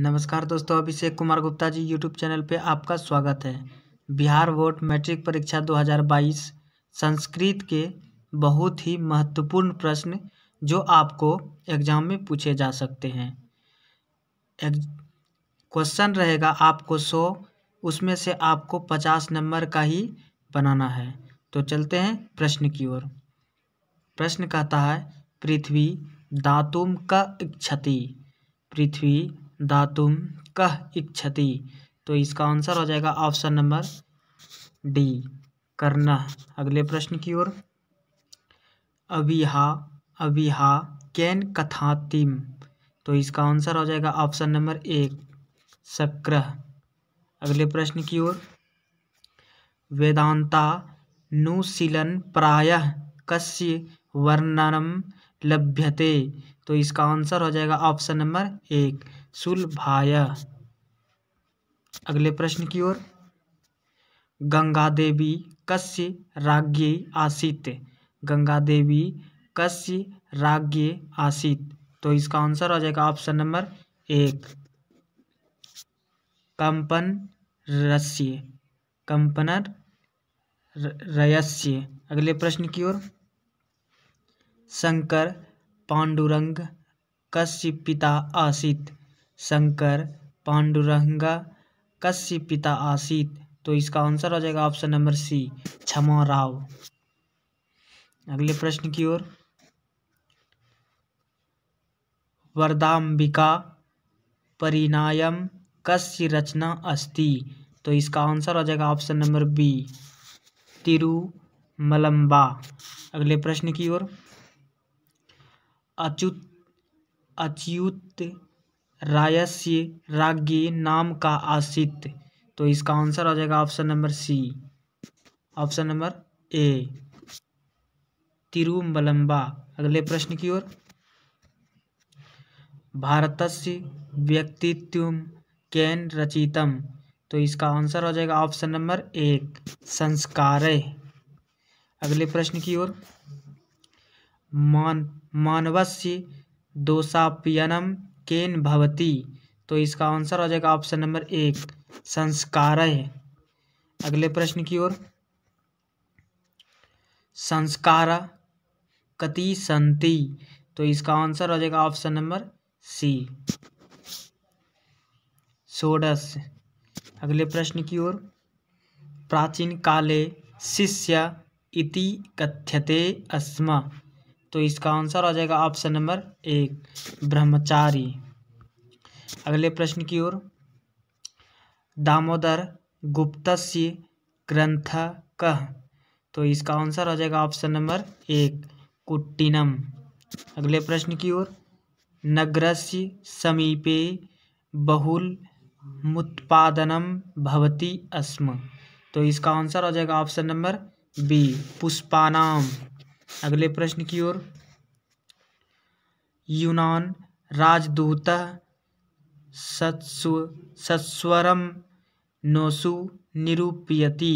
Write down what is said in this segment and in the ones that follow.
नमस्कार दोस्तों Abhishek Kumar Gupta ji YouTube channel पे आपका स्वागत है बिहार बोर्ड मैट्रिक परीक्षा 2022 संस्कृत के बहुत ही महत्वपूर्ण प्रश्न जो आपको एग्जाम में पूछे जा सकते हैं क्वेश्चन रहेगा आपको सौ उसमें से आपको पचास नंबर का ही बनाना है तो चलते हैं प्रश्न की ओर प्रश्न कहता है पृथ्वी दातुम का क्षति पृथ्वी धातुम कह इच्छति तो इसका आंसर हो जाएगा ऑप्शन नंबर डी करना अगले प्रश्न की ओर अविहा अविहा कैन कथातिम तो इसका आंसर हो जाएगा ऑप्शन नंबर एक सक्रह अगले प्रश्न की ओर वेदांता नुशीलन प्रायः कस्य वर्णनम लभ्यते तो इसका आंसर हो जाएगा ऑप्शन नंबर एक सुलभाया अगले प्रश्न की ओर गंगा देवी कस्य राज्ञे आसित गंगा देवी कस्य राज्ञे आसित तो इसका आंसर हो जाएगा ऑप्शन नंबर एक कंपन रस्य कंपनर रयस्य अगले प्रश्न की ओर शंकर पांडुरंग कस्य पिता आसित शंकर पांडुरंगा कस्य पिता आसित तो इसका आंसर हो जाएगा ऑप्शन नंबर सी क्षमा राव अगले प्रश्न की ओर वरदाम्बिका परिणायम कश्य रचना अस्ति तो इसका आंसर हो जाएगा ऑप्शन नंबर बी मलम्बा अगले प्रश्न की ओर अच्युत अच्युत रायस्य राज्ञी नाम का आसित तो इसका आंसर आ जाएगा option number C option number A Tirumalamba अगले प्रश्न की ओर भारत से व्यक्तित्व कैन रचितम तो इसका आंसर हो जाएगा ऑप्शन नंबर एक संस्कार अगले प्रश्न की ओर मान मानवस्य दोषापियनम केन भवती तो इसका आंसर हो जाएगा ऑप्शन नंबर एक संस्कार अगले प्रश्न की ओर संस्कार कति संति तो इसका आंसर हो जाएगा ऑप्शन नंबर सी सोडस अगले प्रश्न की ओर प्राचीन काले शिष्य इति कथ्यते अस्मा तो इसका आंसर आ जाएगा ऑप्शन नंबर एक ब्रह्मचारी अगले प्रश्न की ओर दामोदर गुप्त ग्रंथ कह तो इसका आंसर आ जाएगा ऑप्शन नंबर एक कुट्टिनम अगले प्रश्न की ओर नगर से समीपे बहुल मुत्पादनम भवती अस्म तो इसका आंसर आ जाएगा ऑप्शन नंबर बी पुष्पानाम अगले प्रश्न की ओर यूनान राजदूत सत्स्वरम नोसु निरूपयति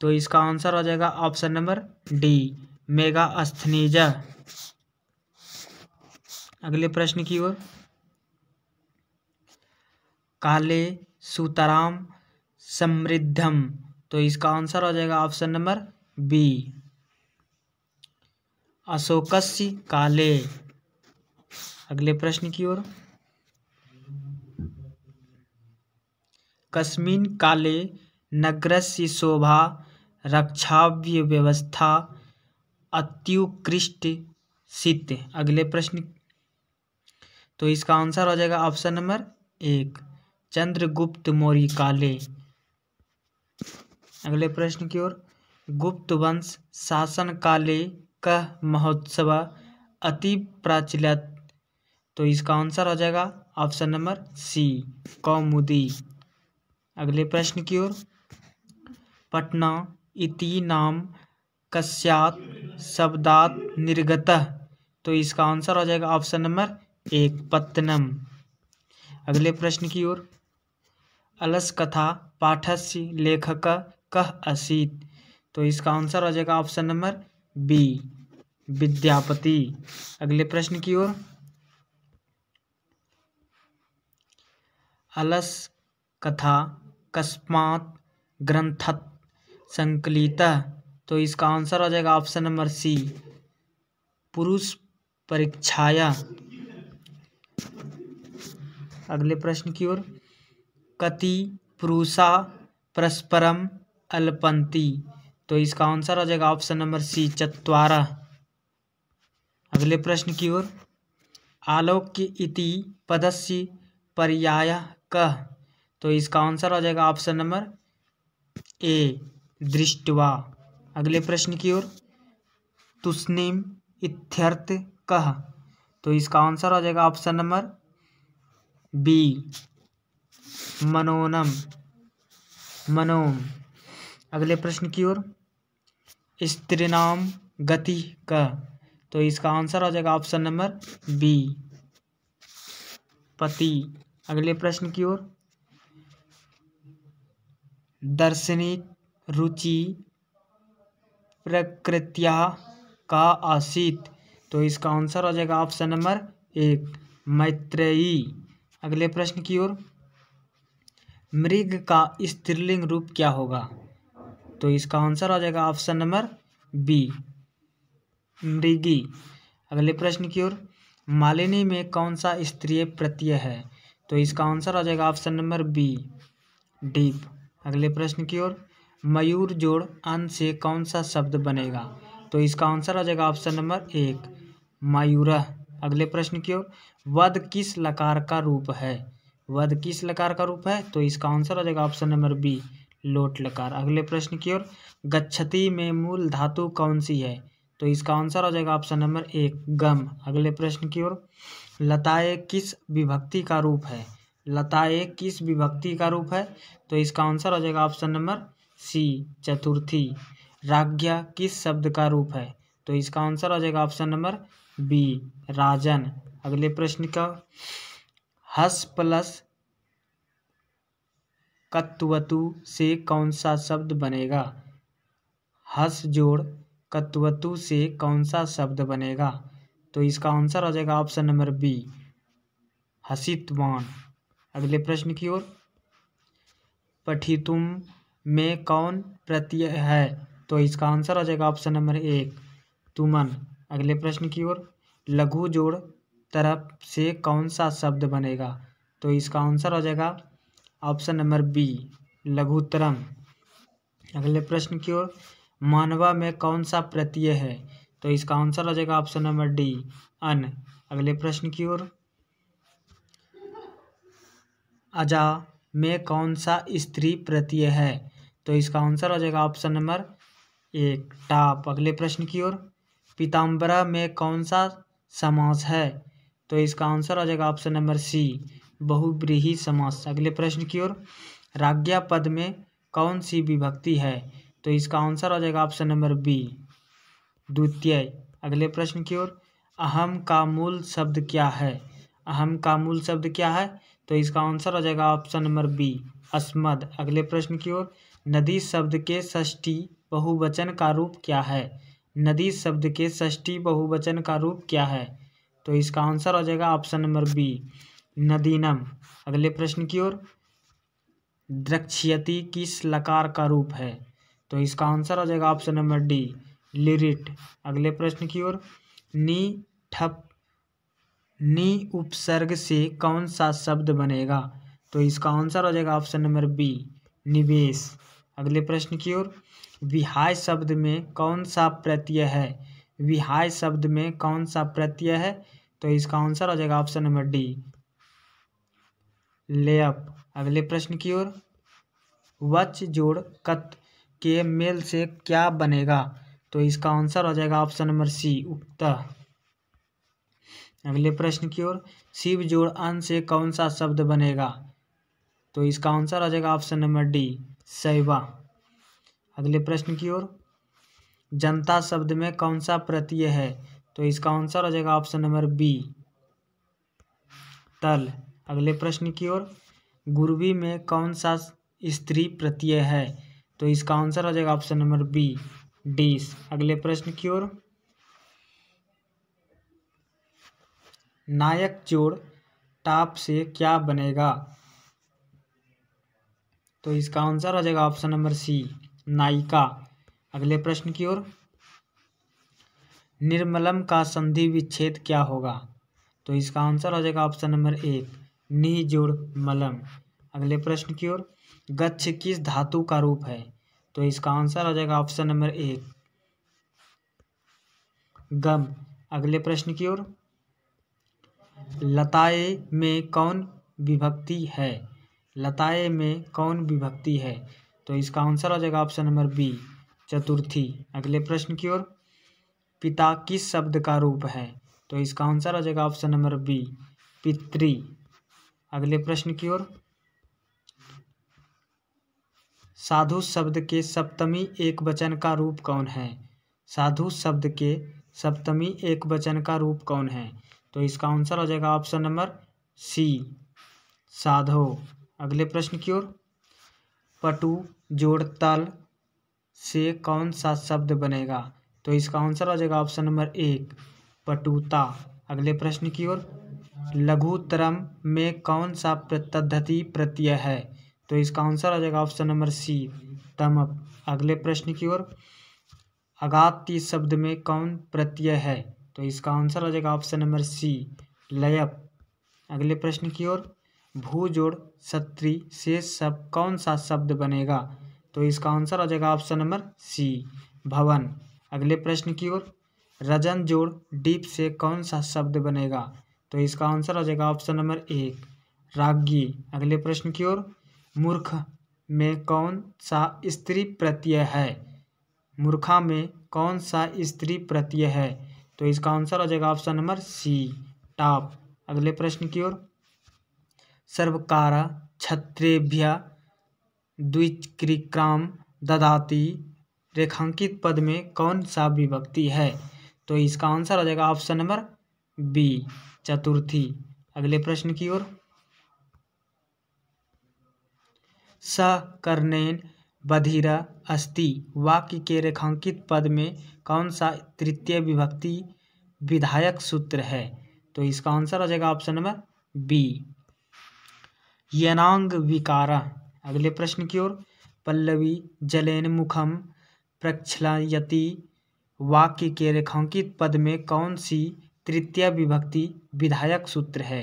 तो इसका आंसर हो जाएगा option number D Megasthenes अगले प्रश्न की ओर काले सुतराम समृद्धम तो इसका आंसर हो जाएगा ऑप्शन नंबर बी अशोक काले अगले प्रश्न की ओर कश्मीन काले नगरस्य शोभा व्यवस्था अत्युकृष्ट सित अगले प्रश्न तो इसका आंसर हो जाएगा ऑप्शन नंबर एक चंद्रगुप्त मौर्य काले अगले प्रश्न की ओर गुप्त वंश शासन काले का महोत्सव अति प्राचलित तो इसका आंसर हो जाएगा ऑप्शन नंबर सी कौमुदी अगले प्रश्न की ओर पटना इति नाम कस्यात शब्दात निर्गत तो इसका आंसर हो जाएगा ऑप्शन नंबर एक पत्तनम अगले प्रश्न की ओर अलस कथा पाठस्य लेखक कह असीत तो इसका आंसर हो जाएगा ऑप्शन नंबर बी विद्यापति अगले प्रश्न की ओर अलस कथा कस्मात ग्रंथत संकलित तो इसका आंसर हो जाएगा ऑप्शन नंबर सी पुरुष परीक्षाया अगले प्रश्न की ओर कति पुरुषा परस्परम अल्पंती तो इसका आंसर आ जाएगा ऑप्शन नंबर सी चतवारा अगले प्रश्न की ओर आलोक्य इति पदस्य पर्याय कह तो इसका आंसर आ जाएगा ऑप्शन नंबर ए दृष्टवा अगले प्रश्न की ओर तुस्निम इत्यर्थ कह तो इसका आंसर आ जाएगा ऑप्शन नंबर बी मनोनम मनोम अगले प्रश्न की ओर स्त्रीनाम गति का तो इसका आंसर हो जाएगा ऑप्शन नंबर बी पति अगले प्रश्न की ओर दर्शनिक रुचि प्रकृतिया का आशित तो इसका आंसर हो जाएगा ऑप्शन नंबर एक मैत्रेयी अगले प्रश्न की ओर मृग का स्त्रीलिंग रूप क्या होगा तो इसका आंसर हो जाएगा ऑप्शन नंबर बी मृगी अगले प्रश्न की ओर मालिनी में कौन सा स्त्रीय प्रत्यय है तो इसका आंसर हो जाएगा ऑप्शन नंबर बी डीप अगले प्रश्न की ओर मयूर जोड़ अंत से कौन सा शब्द बनेगा तो इसका आंसर हो जाएगा ऑप्शन नंबर एक मयूर अगले प्रश्न की ओर वध किस लकार का रूप है वध किस लकार का रूप है तो इसका आंसर हो जाएगा ऑप्शन नंबर बी लोट लकार अगले प्रश्न की ओर गच्छती में मूल धातु कौन सी है तो इसका आंसर हो जाएगा ऑप्शन नंबर एक गम अगले प्रश्न की ओर लताए किस विभक्ति का रूप है लताए किस विभक्ति का रूप है तो इसका आंसर हो जाएगा ऑप्शन नंबर सी चतुर्थी राज्ञा किस शब्द का रूप है तो इसका आंसर हो जाएगा ऑप्शन नंबर बी राजन अगले प्रश्न का हस प्लस कत्वतु से कौन सा शब्द बनेगा हस जोड़ कत्वतु से कौन सा शब्द बनेगा तो इसका आंसर आ जाएगा ऑप्शन नंबर बी हसितवान अगले प्रश्न की ओर पठितुम में कौन प्रत्यय है तो इसका आंसर आ जाएगा ऑप्शन नंबर एक तुमन अगले प्रश्न की ओर लघु जोड़ तरफ से कौन सा शब्द बनेगा तो इसका आंसर आ जाएगा ऑप्शन नंबर बी लघुतरम अगले प्रश्न की ओर मानवा में कौन सा प्रत्यय है तो इसका आंसर हो जाएगा ऑप्शन नंबर डी अन अगले प्रश्न की ओर अजा में कौन सा स्त्री प्रत्यय है तो इसका आंसर हो जाएगा ऑप्शन नंबर एक टाप अगले प्रश्न की ओर पीताम्बरा में कौन सा समास है तो इसका आंसर हो जाएगा ऑप्शन नंबर सी बहुब्रीही समास अगले प्रश्न की ओर राज्ञा पद में कौन सी विभक्ति है तो इसका आंसर हो जाएगा ऑप्शन नंबर बी द्वितीय अगले प्रश्न की ओर अहम का मूल शब्द क्या है अहम का मूल शब्द क्या है तो इसका आंसर हो जाएगा ऑप्शन नंबर बी अस्मद अगले प्रश्न की ओर नदी शब्द के ष्ठी बहुवचन का रूप क्या है नदी शब्द के ष्ठी बहुवचन का रूप क्या है तो इसका आंसर हो जाएगा ऑप्शन नंबर बी नदीनम अगले प्रश्न की ओर द्रक्षयति किस लकार का रूप है तो इसका आंसर आ जाएगा ऑप्शन नंबर डी लिरिट अगले प्रश्न की ओर नी ठप नी उपसर्ग से कौन सा शब्द बनेगा तो इसका आंसर हो जाएगा ऑप्शन नंबर बी निवेश अगले प्रश्न की ओर विहाय शब्द में कौन सा प्रत्यय है विहाय शब्द में कौन सा प्रत्यय है तो इसका आंसर हो जाएगा ऑप्शन नंबर डी लेअप अगले प्रश्न की ओर वच जोड़ कत के मेल से क्या बनेगा तो इसका आंसर हो जाएगा ऑप्शन नंबर सी उक्त अगले प्रश्न की ओर शिव जोड़ अन से कौन सा शब्द बनेगा तो इसका आंसर आ जाएगा ऑप्शन नंबर डी सैवा अगले प्रश्न की ओर जनता शब्द में कौन सा प्रत्यय है तो इसका आंसर आ जाएगा ऑप्शन नंबर बी तल अगले प्रश्न की ओर गुरवी में कौन सा स्त्री प्रत्यय है तो इसका आंसर हो जाएगा ऑप्शन नंबर बी डीस अगले प्रश्न की ओर नायक जोड़ टाप से क्या बनेगा तो इसका आंसर हो जाएगा ऑप्शन नंबर सी नायिका अगले प्रश्न की ओर निर्मलम का संधि विच्छेद क्या होगा तो इसका आंसर हो जाएगा ऑप्शन नंबर एक निजुड़ मलम अगले प्रश्न की ओर गच्छ किस धातु का रूप है तो इसका आंसर आ जाएगा ऑप्शन नंबर एक गम अगले प्रश्न की ओर लताए में कौन विभक्ति है लताए में कौन विभक्ति है तो इसका आंसर आ जाएगा ऑप्शन नंबर बी चतुर्थी अगले प्रश्न की ओर पिता किस शब्द का रूप है तो इसका आंसर आ जाएगा ऑप्शन नंबर बी पित्री अगले प्रश्न की ओर साधु शब्द के सप्तमी एक वचन का रूप कौन है साधु शब्द के सप्तमी एक वचन का रूप कौन है तो इसका आंसर हो जाएगा ऑप्शन नंबर सी साधो अगले प्रश्न की ओर पटु जोड़ तल से कौन सा शब्द बनेगा तो इसका आंसर हो जाएगा ऑप्शन नंबर एक पटुता अगले प्रश्न की ओर लघुतरम में कौन सा पद्धति प्रत्यय है तो इसका आंसर आ जाएगा ऑप्शन नंबर सी तमप अगले प्रश्न की ओर अगाति शब्द में कौन प्रत्यय है तो इसका आंसर आ जाएगा ऑप्शन नंबर सी लयप अगले प्रश्न की ओर भूजोड़ सत्री से सब कौन सा शब्द बनेगा तो इसका आंसर आ जाएगा ऑप्शन नंबर सी भवन अगले प्रश्न की ओर रजन जोड़ डीप से कौन सा शब्द बनेगा तो इसका आंसर हो जाएगा ऑप्शन नंबर एक रागी अगले प्रश्न की ओर मूर्ख में कौन सा स्त्री प्रत्यय है मूर्खा में कौन सा स्त्री प्रत्यय है तो इसका आंसर हो जाएगा ऑप्शन नंबर सी टॉप अगले प्रश्न की ओर सर्वकार क्षत्रेभ्य द्विक्रिक्राम ददाती रेखांकित पद में कौन सा विभक्ति है तो इसका आंसर हो जाएगा ऑप्शन नंबर बी चतुर्थी अगले प्रश्न की ओर कर्णेन बधिरा अस्ति वाक्य के रेखांकित पद में कौन सा तृतीय विभक्ति विधायक सूत्र है तो इसका आंसर हो जाएगा ऑप्शन नंबर बी यनांग विकारा अगले प्रश्न की ओर पल्लवी जलेन मुखम प्रक्षलयति वाक्य के रेखांकित पद में कौन सी तृतीय विभक्ति विधायक सूत्र है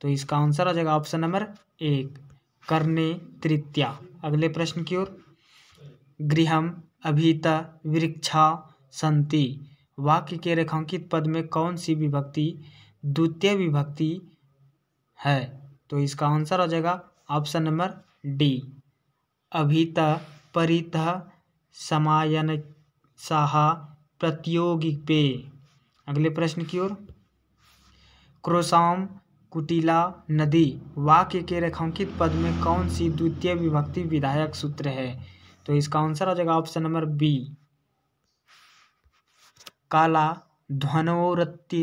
तो इसका आंसर आ जाएगा ऑप्शन नंबर एक करने तृतीया अगले प्रश्न की ओर गृहम अभीत वृक्षा संति वाक्य के रेखांकित पद में कौन सी विभक्ति द्वितीय विभक्ति है तो इसका आंसर आ जाएगा ऑप्शन नंबर डी अभीत परित समायन साहा प्रतियोगिक पे अगले प्रश्न की ओर क्रोसाम कुटिला नदी वाक्य के रेखांकित पद में कौन सी द्वितीय विभक्ति विधायक सूत्र है तो इसका आंसर आ जाएगा ऑप्शन नंबर बी काला ध्वनोरत्य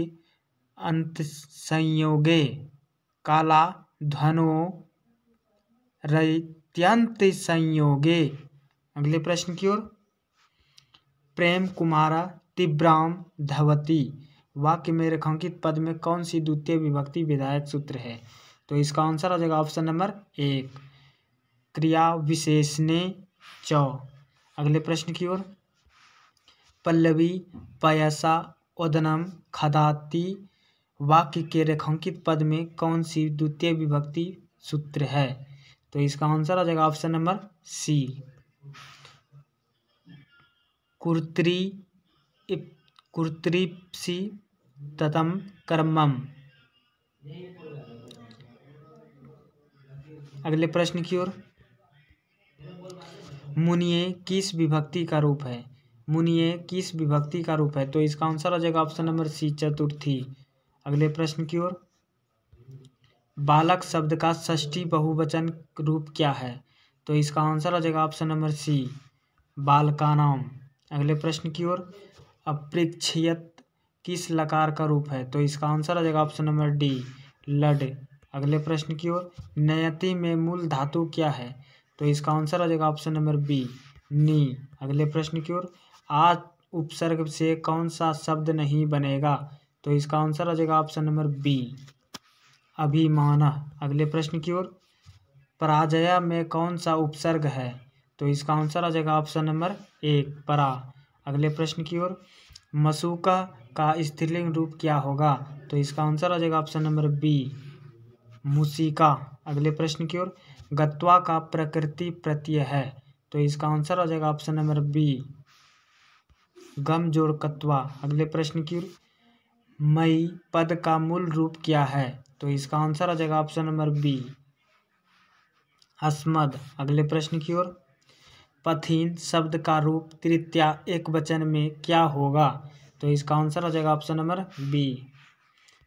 अंत संयोगे काला ध्वनो रत्यंत संयोगे अगले प्रश्न की ओर प्रेम कुमारा तिब्राम धवती वाक्य में रेखांकित पद में कौन सी द्वितीय विभक्ति विधायक सूत्र है तो इसका आंसर हो जाएगा ऑप्शन नंबर एक क्रिया विशेष ने चौ अगले प्रश्न की ओर पल्लवी पयसा उदनम खदाती वाक्य के रेखांकित पद में कौन सी द्वितीय विभक्ति सूत्र है तो इसका आंसर आ जाएगा ऑप्शन नंबर सी कुर्त्री कुर्तृप्सि ततम कर्मम अगले प्रश्न की ओर मुनिये किस विभक्ति का रूप है मुनिये किस विभक्ति का रूप है तो इसका आंसर आ जाएगा ऑप्शन नंबर सी चतुर्थी अगले प्रश्न की ओर बालक शब्द का षष्ठी बहुवचन रूप क्या है तो इसका आंसर आ जाएगा ऑप्शन नंबर सी बालकानाम नाम अगले प्रश्न की ओर अप्रेक्षयत किस लकार का रूप है तो इसका आंसर आ जाएगा ऑप्शन नंबर डी लड अगले प्रश्न की ओर नयति में मूल धातु क्या है तो इसका आंसर आ जाएगा ऑप्शन नंबर बी नी अगले प्रश्न की ओर आ उपसर्ग से कौन सा शब्द नहीं बनेगा तो इसका आंसर आ जाएगा ऑप्शन नंबर बी अभिमाना अगले प्रश्न की ओर पराजया में कौन सा उपसर्ग है तो इसका आंसर आ जाएगा ऑप्शन नंबर एक परा अगले प्रश्न की ओर मसूका का स्त्रीलिंग रूप क्या होगा तो इसका आंसर आ जाएगा ऑप्शन नंबर बी मुसीका अगले प्रश्न की ओर गत्वा का प्रकृति प्रत्यय है तो इसका आंसर आ जाएगा ऑप्शन नंबर बी गम जोड़ कत्वा अगले प्रश्न की ओर मई पद का मूल रूप क्या है तो इसका आंसर आ जाएगा ऑप्शन नंबर बी अस्मद अगले प्रश्न की ओर पथिन शब्द का रूप तृतीया एक वचन में क्या होगा तो इसका आंसर आ जाएगा ऑप्शन नंबर बी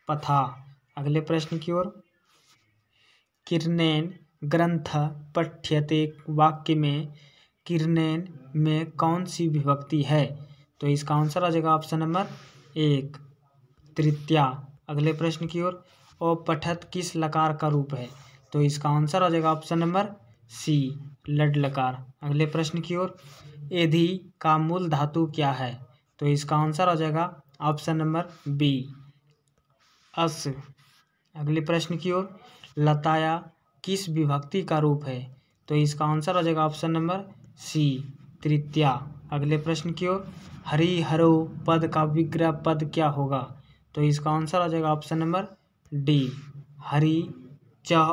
पथा अगले प्रश्न की ओर किरणेन ग्रंथ पठ्यते वाक्य में किरणेन में कौन सी विभक्ति है तो इसका आंसर आ जाएगा ऑप्शन नंबर एक तृतीया अगले प्रश्न की ओर और पठत किस लकार का रूप है तो इसका आंसर आ जाएगा ऑप्शन नंबर सी लड लकार अगले प्रश्न की ओर एधि का मूल धातु क्या है तो इसका आंसर आ जाएगा ऑप्शन नंबर बी अस अगले प्रश्न की ओर लताया किस विभक्ति का रूप है तो इसका आंसर आ जाएगा ऑप्शन नंबर सी तृतीया अगले प्रश्न की ओर हरी हरो पद का विग्रह पद क्या होगा तो इसका आंसर आ जाएगा ऑप्शन नंबर डी हरी च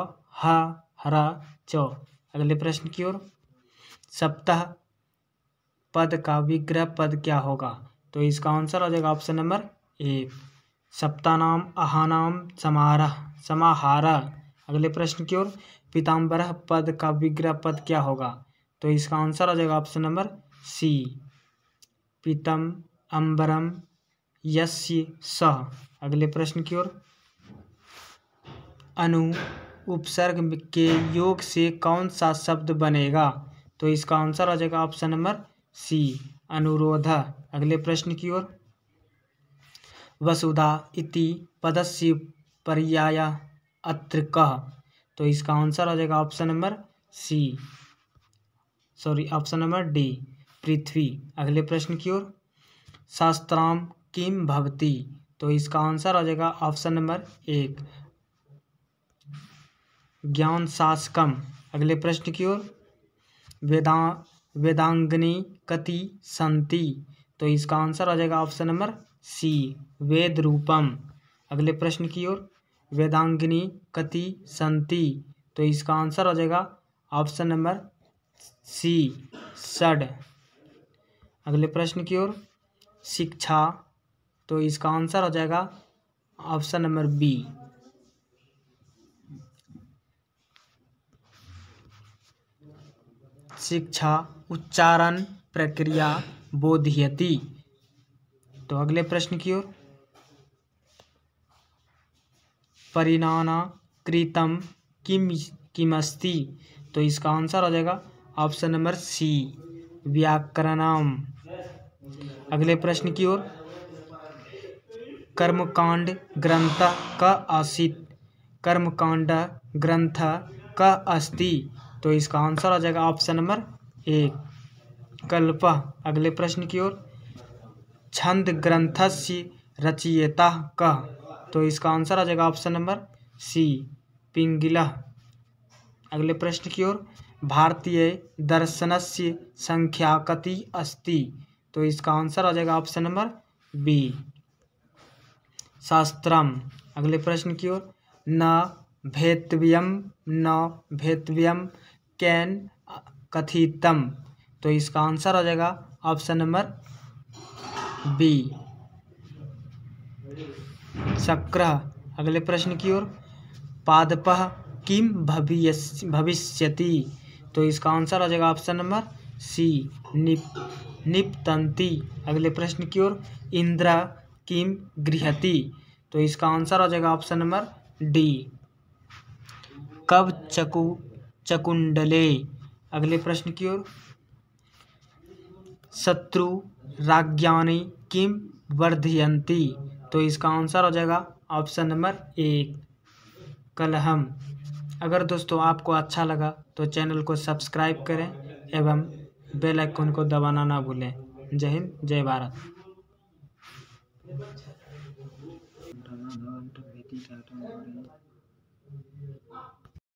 हरा च अगले प्रश्न की ओर सप्ताह पद का विग्रह पद क्या होगा तो इसका आंसर हो जाएगा ऑप्शन नंबर ए सप्ताह नाम अहानाम समारह समाहारा अगले प्रश्न की ओर पीताम्बर पद का विग्रह पद क्या होगा तो इसका आंसर हो जाएगा ऑप्शन नंबर सी पीतम अम्बरम यश्य स अगले प्रश्न की ओर अनु उपसर्ग के योग से कौन सा शब्द बनेगा तो इसका आंसर आ जाएगा ऑप्शन नंबर सी अनुरोध अगले प्रश्न की ओर वसुधा इति पदस्य पर्याय अत्र कह तो इसका आंसर आ जाएगा option number C sorry option number D पृथ्वी अगले प्रश्न की ओर शास्त्राम किम भवती तो इसका आंसर आ जाएगा ऑप्शन नंबर एक ज्ञान शासकम अगले प्रश्न की ओर वेदा वेदांगनी कति संति तो इसका आंसर आ जाएगा ऑप्शन नंबर सी वेद रूपम अगले प्रश्न की ओर वेदांगनी कति संति तो इसका आंसर आ जाएगा ऑप्शन नंबर सी सड अगले प्रश्न की ओर शिक्षा तो इसका आंसर हो जाएगा ऑप्शन नंबर बी शिक्षा उच्चारण प्रक्रिया बोधयती तो अगले प्रश्न की ओर परिणाना कृतम किम किमस्ति तो इसका आंसर हो जाएगा ऑप्शन नंबर सी व्याकरणम अगले प्रश्न की ओर कर्मकांड ग्रंथ का आसित कर्मकांड ग्रंथ का अस्ति तो इसका आंसर आ जाएगा ऑप्शन नंबर एक कल्पा अगले प्रश्न की ओर छंद ग्रंथस्य रचयिता का तो इसका आंसर आ जाएगा ऑप्शन नंबर सी पिंगिला अगले प्रश्न की ओर भारतीय दर्शनस्य कति अस्ति तो इसका आंसर आ जाएगा ऑप्शन नंबर बी शास्त्रम अगले प्रश्न की ओर न भेतव्यम न भेतव्यम कैन कथितम तो इसका आंसर हो जाएगा ऑप्शन नंबर बी चक्र अगले प्रश्न की ओर पादप किम भविष्यति तो इसका आंसर हो जाएगा ऑप्शन नंबर सी निप निपतंती अगले प्रश्न की ओर इंद्र किम गृहति तो इसका आंसर हो जाएगा ऑप्शन नंबर डी कब चकु चकुंडले अगले प्रश्न की ओर शत्रु राज्ञानी किम वर्धयंती तो इसका आंसर हो जाएगा ऑप्शन नंबर एक कलहम अगर दोस्तों आपको अच्छा लगा तो चैनल को सब्सक्राइब करें एवं बेल आइकन को दबाना ना भूलें जय हिंद जय भारत